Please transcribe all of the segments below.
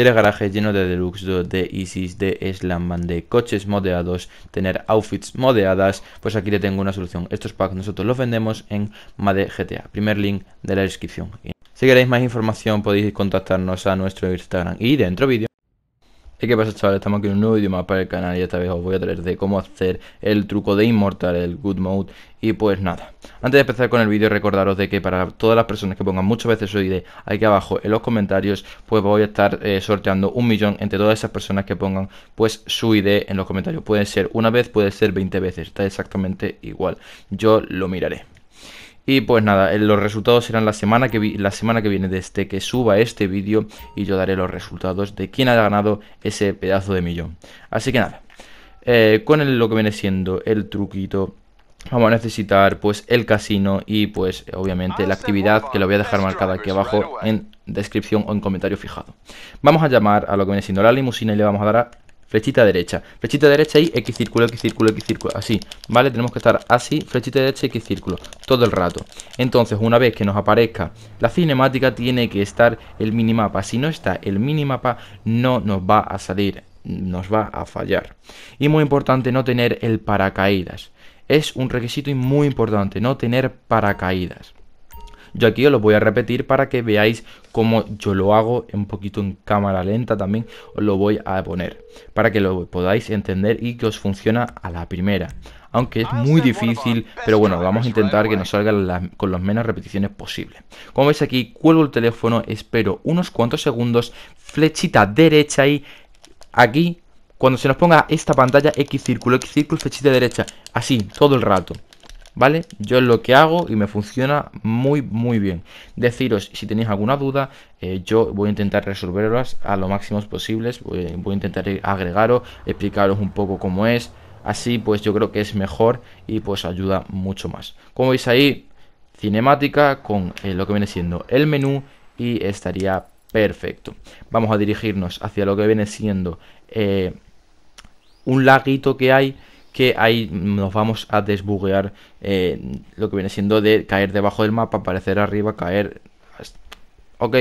Tiene garajes llenos de deluxe, de Isis, de Slamman, de coches modeados, tener outfits modeadas. Pues aquí le tengo una solución. Estos packs nosotros los vendemos en Made GTA. Primer link de la descripción. Si queréis más información podéis contactarnos a nuestro Instagram y dentro vídeo qué pasa chavales? Estamos aquí en un nuevo idioma para el canal y esta vez os voy a traer de cómo hacer el truco de inmortal, el good mode y pues nada, antes de empezar con el vídeo recordaros de que para todas las personas que pongan muchas veces su ID aquí abajo en los comentarios Pues voy a estar eh, sorteando un millón entre todas esas personas que pongan pues su ID en los comentarios Puede ser una vez, puede ser 20 veces, está exactamente igual, yo lo miraré y pues nada, eh, los resultados serán la semana que, la semana que viene desde que suba este vídeo y yo daré los resultados de quién ha ganado ese pedazo de millón. Así que nada, eh, con lo que viene siendo el truquito vamos a necesitar pues el casino y pues obviamente la actividad que lo voy a dejar marcada aquí abajo en descripción o en comentario fijado. Vamos a llamar a lo que viene siendo la limusina y le vamos a dar a flechita derecha, flechita derecha y X círculo, X círculo, X círculo, así, ¿vale? Tenemos que estar así, flechita derecha, X círculo, todo el rato. Entonces, una vez que nos aparezca la cinemática, tiene que estar el minimapa. Si no está el minimapa, no nos va a salir, nos va a fallar. Y muy importante, no tener el paracaídas. Es un requisito muy importante, no tener paracaídas. Yo aquí os lo voy a repetir para que veáis cómo yo lo hago un poquito en cámara lenta también. Os lo voy a poner para que lo podáis entender y que os funciona a la primera. Aunque es muy difícil, pero bueno, vamos a intentar que nos salga con las menos repeticiones posible. Como veis aquí, cuelgo el teléfono, espero unos cuantos segundos, flechita derecha y aquí cuando se nos ponga esta pantalla X círculo, X círculo, flechita derecha, así, todo el rato. ¿Vale? Yo es lo que hago y me funciona muy, muy bien. Deciros si tenéis alguna duda, eh, yo voy a intentar resolverlas a lo máximo posible. Voy, a intentar agregaros, explicaros un poco cómo es. Así pues yo creo que es mejor y pues ayuda mucho más. Como veis ahí, cinemática con eh, lo que viene siendo el menú y estaría perfecto. Vamos a dirigirnos hacia lo que viene siendo eh, un laguito que hay que ahí nos vamos a desbuguear eh, lo que viene siendo de caer debajo del mapa, aparecer arriba, caer... Ok,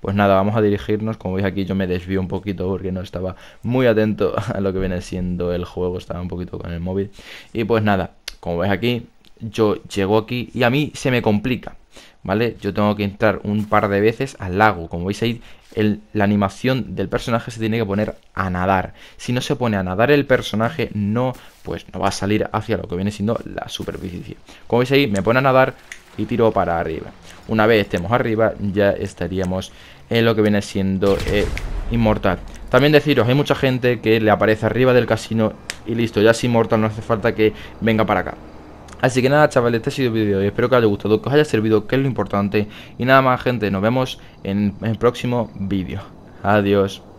pues nada, vamos a dirigirnos, como veis aquí yo me desvío un poquito porque no estaba muy atento a lo que viene siendo el juego, estaba un poquito con el móvil. Y pues nada, como veis aquí, yo llego aquí y a mí se me complica, ¿vale? Yo tengo que entrar un par de veces al lago. Como veis ahí, la animación del personaje se tiene que poner a nadar. Si no se pone a nadar el personaje, no, pues no va a salir hacia lo que viene siendo la superficie. Como veis ahí, me pone a nadar y tiro para arriba. Una vez estemos arriba, ya estaríamos en lo que viene siendo eh, inmortal. También deciros, hay mucha gente que le aparece arriba del casino y listo, ya es inmortal, no hace falta que venga para acá. Así que nada chavales, este ha sido el vídeo y espero que os haya gustado, que os haya servido, que es lo importante. Y nada más gente, nos vemos en el próximo vídeo. Adiós.